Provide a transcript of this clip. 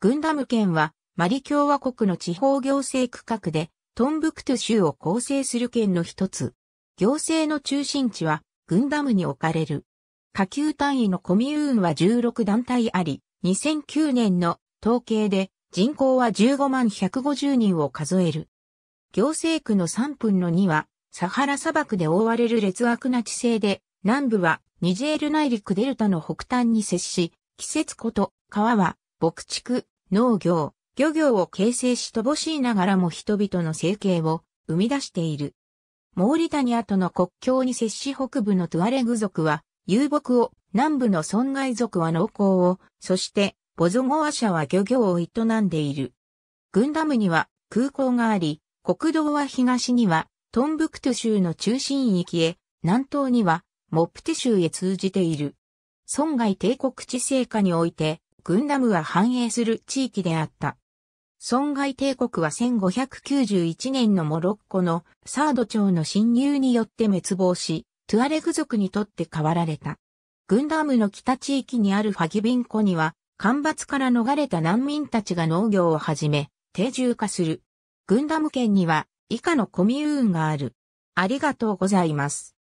グンダム県は、マリ共和国の地方行政区画で、トンブクト州を構成する県の一つ。行政の中心地は、グンダムに置かれる。下級単位のコミューンは16団体あり、2009年の統計で人口は15万150人を数える。行政区の3分の2は、サハラ砂漠で覆われる劣悪な地勢で、南部はニジェール内陸デルタの北端に接し、季節こと川は牧畜、農業、漁業を形成し乏しいながらも人々の生計を生み出している。モーリタニアとの国境に接し北部のトゥアレグ族は遊牧を、南部の損害族は農耕を、そしてボゾゴア社は漁業を営んでいる。グンダムには空港があり、国道は東にはトンブクト州の中心域へ、南東にはモプテ州へ通じている。損害帝国地政下において、グンダムは繁栄する地域であった。損害帝国は1591年のモロッコのサード朝の侵入によって滅亡し、トゥアレグ族にとって変わられた。グンダムの北地域にあるファギビン湖には、干ばつから逃れた難民たちが農業を始め、定住化する。グンダム県には以下のコミューンがある。ありがとうございます。